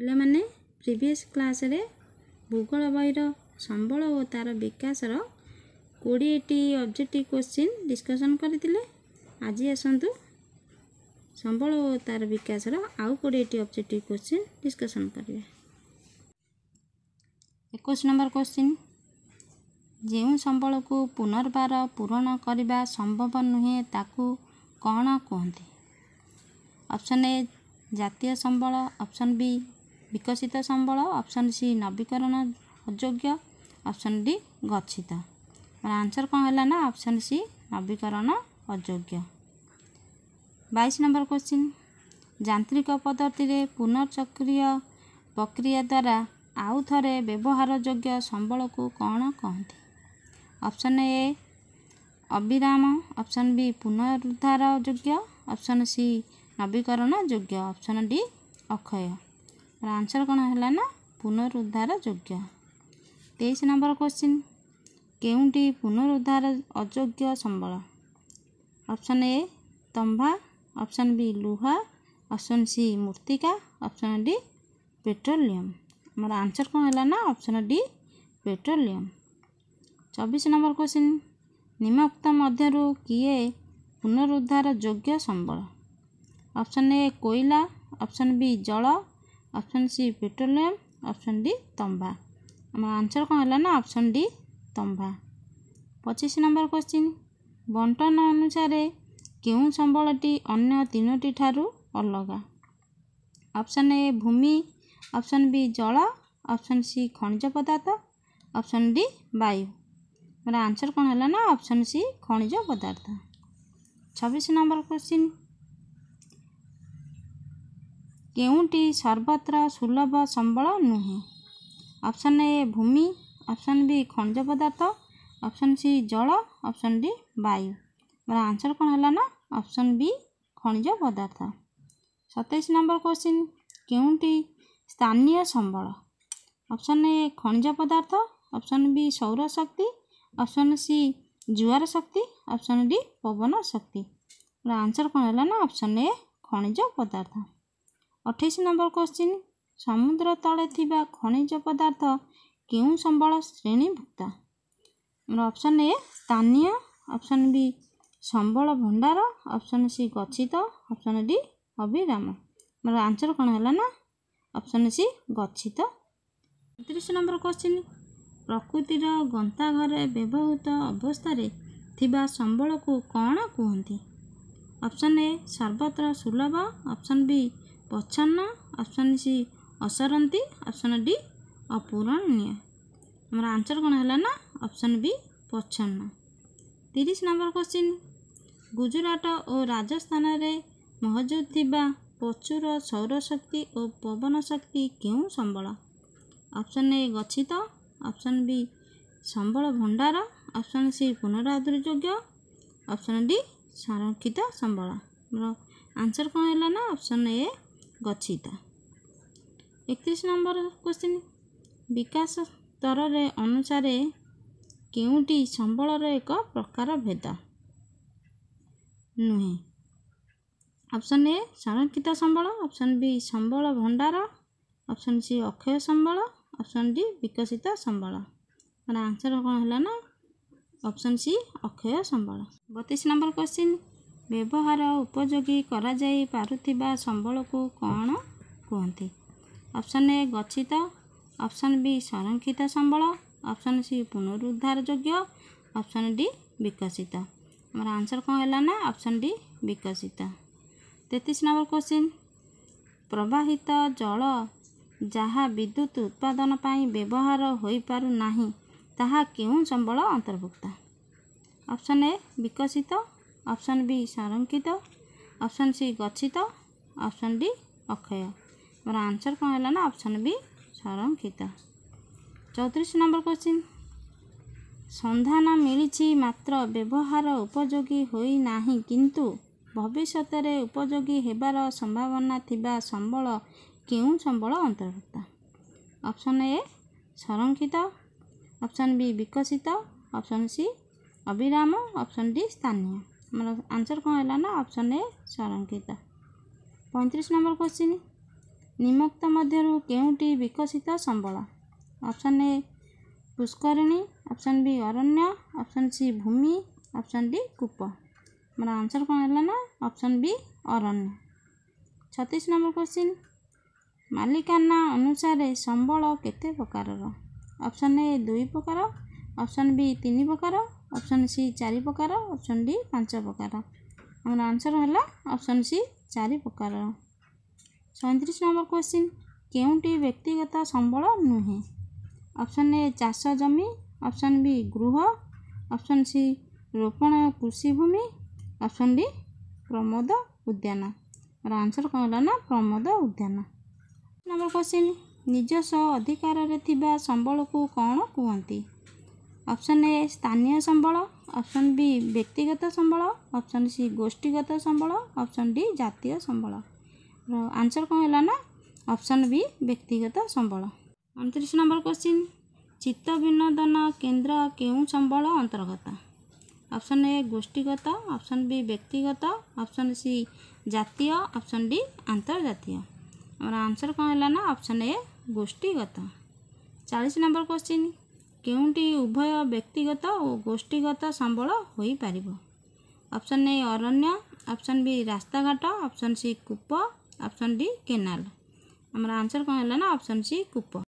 ପିଲାମାନେ ପ୍ରିଭିୟସ୍ କ୍ଲାସ୍ରେ ଭୂଗୋଳ ବହିର ସମ୍ବଳ ଓ ତା'ର ବିକାଶର କୋଡ଼ିଏଟି ଅବଜେକ୍ଟିଭ୍ କୋଶ୍ଚିନ୍ ଡିସ୍କସନ୍ କରିଥିଲେ ଆଜି ଆସନ୍ତୁ ସମ୍ବଳ ଓ ତା'ର ବିକାଶର ଆଉ କୋଡ଼ିଏଟି ଅବଜେକ୍ଟିଭ୍ କୋଶ୍ଚିନ୍ ଡିସ୍କସନ୍ କରିବା ଏକୋଇଶ ନମ୍ବର କୋଶ୍ଚିନ୍ ଯେଉଁ ସମ୍ବଳକୁ ପୁନର୍ବାର ପୂରଣ କରିବା ସମ୍ଭବ ନୁହେଁ ତାକୁ କ'ଣ କୁହନ୍ତି ଅପସନ୍ ଏ ଜାତୀୟ ସମ୍ବଳ ଅପସନ୍ ବି ବିକଶିତ ସମ୍ବଳ ଅପସନ୍ ସି ନବୀକରଣ ଅଯୋଗ୍ୟ ଅପସନ୍ ଡି ଗଚ୍ଛିତ ମାନେ ଆନ୍ସର୍ କ'ଣ ହେଲା ନା ଅପସନ୍ ସି ନବୀକରଣ ଅଯୋଗ୍ୟ ବାଇଶ ନମ୍ବର କୋଶ୍ଚିନ୍ ଯାନ୍ତ୍ରିକ ପଦ୍ଧତିରେ ପୁନର୍ଚକ୍ରିୟ ପ୍ରକ୍ରିୟା ଦ୍ୱାରା ଆଉ ଥରେ ବ୍ୟବହାର ଯୋଗ୍ୟ ସମ୍ବଳକୁ କ'ଣ କହନ୍ତି ଅପସନ୍ ଏ ଅବିରାମ ଅପସନ୍ ବି ପୁନରୁଦ୍ଧାର ଯୋଗ୍ୟ ଅପସନ୍ ସି ନବୀକରଣ ଯୋଗ୍ୟ ଅପସନ୍ ଡି ଅକ୍ଷୟ ଆନ୍ସର୍ କ'ଣ ହେଲା ନା ପୁନରୁଦ୍ଧାର ଯୋଗ୍ୟ ତେଇଶ ନମ୍ବର କୋଶ୍ଚିନ୍ କେଉଁଠି ପୁନରୁଦ୍ଧାର ଅଯୋଗ୍ୟ ସମ୍ବଳ ଅପସନ୍ ଏ ତମ୍ବା ଅପସନ୍ ବି ଲୁହା ଅପସନ୍ ସି ମୂର୍ତ୍ତିକା ଅପସନ୍ ଡି ପେଟ୍ରୋଲିୟମ୍ ଆମର ଆନ୍ସର୍ କ'ଣ ହେଲା ନା ଅପସନ୍ ଡି ପେଟ୍ରୋଲିୟମ୍ ଚବିଶ ନମ୍ବର କୋଶ୍ଚିନ୍ ନିମ୍ନକ୍ତ ମଧ୍ୟରୁ କିଏ ପୁନରୁଦ୍ଧାର ଯୋଗ୍ୟ ସମ୍ବଳ ଅପସନ୍ ଏ କୋଇଲା ଅପସନ୍ ବି ଜଳ option C petroleum option D ତମ୍ବା ଆମର ଆନ୍ସର୍ କ'ଣ ହେଲା ନା ଅପସନ୍ ଡି ତମ୍ବା ପଚିଶ ନମ୍ବର କ୍ୱେଶ୍ଚିନ୍ ବଣ୍ଟନ ଅନୁସାରେ କେଉଁ ସମ୍ବଳଟି ଅନ୍ୟ ତିନୋଟି ଠାରୁ ଅଲଗା option A Bhumi option B ଜଳ ଅପସନ୍ ସି ଖଣିଜ ପଦାର୍ଥ ଅପସନ୍ ଡି ବାୟୁ ମୋର ଆନ୍ସର୍ କ'ଣ ହେଲା ନା ଅପସନ୍ ସି ଖଣିଜ ପଦାର୍ଥ ଛବିଶ ନମ୍ବର କ୍ୱେଶ୍ଚିନ୍ के सर्वत्र सुलभ संबल नुह ऑप्शन ए भूमि ऑप्शन बी खनिज पदार्थ ऑप्शन सी जल ऑप्शन डी वायु मोर आंसर कौन है ना ऑप्शन बी खज पदार्थ सतैश नंबर क्वेश्चन के स्थानीय संबल ऑप्शन ए खनिज पदार्थ ऑप्शन बी सौर शक्ति ऑप्शन सी जुआर शक्ति ऑप्शन डी पवन शक्ति आंसर कौन है ना ऑप्शन ए खनिज पदार्थ ଅଠେଇଶ ନମ୍ବର କ୍ୱେଶ୍ଚିନ୍ ସମୁଦ୍ର ତଳେ ଥିବା ଖଣିଜ ପଦାର୍ଥ କେଉଁ ସମ୍ବଳ ଶ୍ରେଣୀଭୁକ୍ତ ଆମର ଅପସନ୍ ଏ ସ୍ଥାନୀୟ ଅପସନ୍ ବି ସମ୍ବଳ ଭଣ୍ଡାର ଅପସନ୍ ସି ଗଚ୍ଛିତ ଅପସନ୍ ଡି ଅବିରାମ ଆମର ଆନ୍ସର୍ କ'ଣ ହେଲା ନା ଅପସନ୍ ସି ଗଚ୍ଛିତ ତିରିଶ ନମ୍ବର କ୍ୱେଶ୍ଚିନ୍ ପ୍ରକୃତିର ଗନ୍ତାଘରେ ବ୍ୟବହୃତ ଅବସ୍ଥାରେ ଥିବା ସମ୍ବଳକୁ କ'ଣ କୁହନ୍ତି ଅପସନ୍ ଏ ସର୍ବତ୍ର ସୁଲଭ ଅପସନ୍ ବି ପଛନ୍ନ ଅପସନ୍ ସି ଅସରନ୍ତି ଅପସନ୍ ଡି ଅପୂରଣୀୟ ଆମର ଆନ୍ସର୍ କ'ଣ ହେଲା ନା ଅପସନ୍ ବି ପଛନ୍ନ ତିରିଶ ନମ୍ବର କ୍ୱଶ୍ଚିନ୍ ଗୁଜୁରାଟ ଓ ରାଜସ୍ଥାନରେ ମହଜୁଦ ଥିବା ପ୍ରଚୁର ସୌରଶକ୍ତି ଓ ପବନ ଶକ୍ତି କେଉଁ ସମ୍ବଳ ଅପସନ୍ ଏ ଗଚ୍ଛିତ ଅପସନ୍ ବି ସମ୍ବଳ ଭଣ୍ଡାର ଅପସନ୍ ସି ପୁନରାଦୃଯୋଗ୍ୟ ଅପସନ୍ ଡି ସଂରକ୍ଷିତ ସମ୍ବଳ ଆମର ଆନ୍ସର୍ କ'ଣ ହେଲା ନା ଅପସନ୍ ଏ ଗଚ୍ଛିତ ଏକତିରିଶ ନମ୍ବର କ୍ୱେଶ୍ଚିନ୍ ବିକାଶ ସ୍ତରରେ ଅନୁସାରେ କେଉଁଟି ସମ୍ବଳର ଏକ ପ୍ରକାର ଭେଦ ନୁହେଁ ଅପସନ୍ ଏ ସଂରକ୍ଷିତ ସମ୍ବଳ ଅପସନ୍ ବି ସମ୍ବଳ ଭଣ୍ଡାର ଅପସନ୍ ସି ଅକ୍ଷୟ ସମ୍ବଳ ଅପସନ୍ ଡି ବିକଶିତ ସମ୍ବଳ ମାନେ ଆନ୍ସର୍ କ'ଣ ହେଲା ନା ଅପସନ୍ ସି ଅକ୍ଷୟ ସମ୍ବଳ ବତିଶ ନମ୍ବର କ୍ୱେଶ୍ଚିନ୍ ବ୍ୟବହାର ଉପଯୋଗୀ କରାଯାଇ ପାରୁଥିବା ସମ୍ବଳକୁ କ'ଣ କୁହନ୍ତି ଅପସନ୍ ଏ ଗଚ୍ଛିତ ଅପସନ୍ ବି ସଂରକ୍ଷିତ ସମ୍ବଳ ଅପସନ୍ ସି ପୁନରୁଦ୍ଧାର ଯୋଗ୍ୟ ଅପସନ୍ ଡି ବିକଶିତ ଆମର ଆନ୍ସର କ'ଣ ହେଲା ନା ଅପସନ୍ ଡି ବିକଶିତ ତେତିଶ ନମ୍ବର କୋଶ୍ଚିନ୍ ପ୍ରବାହିତ ଜଳ ଯାହା ବିଦ୍ୟୁତ୍ ଉତ୍ପାଦନ ପାଇଁ ବ୍ୟବହାର ହୋଇପାରୁନାହିଁ ତାହା କେଉଁ ସମ୍ବଳ ଅନ୍ତର୍ଭୁକ୍ତ ଅପସନ୍ ଏ ବିକଶିତ ଅପସନ୍ ବି ସଂରକ୍ଷିତ ଅପସନ୍ ସି ଗଚ୍ଛିତ ଅପସନ୍ ଡି ଅକ୍ଷୟ ମୋର ଆନ୍ସର୍ କ'ଣ ହେଲା ନା ଅପସନ୍ ବି ସଂରକ୍ଷିତ ଚଉତିରିଶ ନମ୍ବର କୋଶ୍ଚିନ୍ ସନ୍ଧାନ ମିଳିଛି ମାତ୍ର ବ୍ୟବହାର ଉପଯୋଗୀ ହୋଇନାହିଁ କିନ୍ତୁ ଭବିଷ୍ୟତରେ ଉପଯୋଗୀ ହେବାର ସମ୍ଭାବନା ଥିବା ସମ୍ବଳ କେଉଁ ସମ୍ବଳ ଅନ୍ତର୍ଭୁକ୍ତ ଅପସନ୍ ଏ ସଂରକ୍ଷିତ ଅପସନ୍ ବି ବିକଶିତ ଅପସନ୍ ସି ଅବିରାମ ଅପସନ୍ ଡି ସ୍ଥାନୀୟ ମାନେ ଆନ୍ସର୍ କ'ଣ ହେଲା ନା ଅପସନ୍ ଏ ସଂରକ୍ଷିତ ପଇଁତିରିଶ ନମ୍ବର କ୍ୱେଶ୍ଚିନ୍ ନିମକ୍ତ ମଧ୍ୟରୁ କେଉଁଟି ବିକଶିତ ସମ୍ବଳ ଅପସନ୍ ଏ ପୁଷ୍କରିଣୀ ଅପସନ୍ ବି ଅରଣ୍ୟ ଅପସନ୍ ସି ଭୂମି ଅପସନ୍ ଡି କୂପ ମାନେ ଆନ୍ସର୍ କ'ଣ ହେଲା ନା ଅପସନ୍ ବି ଅରଣ୍ୟ ଛତିଶ ନମ୍ବର କ୍ୱେଶ୍ଚିନ୍ ମାଲିକାନା ଅନୁସାରେ ସମ୍ବଳ କେତେ ପ୍ରକାରର ଅପସନ୍ ଏ ଦୁଇ ପ୍ରକାର ଅପସନ୍ ବି ତିନି ପ୍ରକାର ଅପସନ୍ ସି ଚାରି ପ୍ରକାର ଅପସନ୍ ଡି ପାଞ୍ଚ ପ୍ରକାର ଆମର ଆନ୍ସର୍ ହେଲା ଅପସନ୍ ସି ଚାରି ପ୍ରକାର ସଇଁତିରିଶ ନମ୍ବର କ୍ୱେଶ୍ଚିନ୍ କେଉଁଟି ବ୍ୟକ୍ତିଗତ ସମ୍ବଳ ନୁହେଁ ଅପସନ୍ ଏ ଚାଷ ଜମି ଅପସନ୍ ବି ଗୃହ ଅପସନ୍ ସି ରୋପଣ କୃଷିଭୂମି ଅପସନ୍ ଡି ପ୍ରମୋଦ ଉଦ୍ୟାନ ମୋର ଆନ୍ସର୍ କ'ଣ ହେଲା ନା ପ୍ରମୋଦ ଉଦ୍ୟାନ ନମ୍ବର କ୍ୱେଶ୍ଚିନ୍ ନିଜସ୍ୱ ଅଧିକାରରେ ଥିବା ସମ୍ବଳକୁ କ'ଣ କୁହନ୍ତି অপশান এ স্থানীয় সম্বল অপশান বি ব্যক্তিগত সম্বল অপশান সি গোষ্ঠীগত সম্বল অপশান ডি জাতীয় সম্বল আনসর কম হল না অপশান বি ব্যক্তিগত সম্বল ଅଣତିରିଶ ନମ୍ବର କ୍ୱେଶ୍ଚିନ୍ ଚିତ୍ତ ବିନୋଦନ କେନ୍ଦ୍ର କେଉଁ ସମ୍ବଳ ଅନ୍ତର୍ଗତ ଅପସନ୍ ଏ ଗୋଷ୍ଠୀଗତ ଅପସନ୍ ବି ବ୍ୟକ୍ତିଗତ ଅପସନ୍ ସି ଜାତୀୟ ଅପସନ୍ ଡି ଆନ୍ତର୍ଜାତୀୟ ଆମର ଆନ୍ସର୍ କ'ଣ ହେଲା ନା ଅପସନ୍ ଏ ଗୋଷ୍ଠୀଗତ ଚାଳିଶ ନମ୍ବର କ୍ୱେଶ୍ଚିନ୍ क्योंटि उभय व्यक्तिगत और गोष्ठीगत संबल हो पार अपसन ए अरण्य अपसन बी रास्ता घाट अपसन सी कूप अपसन डी केनाल आमर आंसर कौन है ना अपसन सी कूप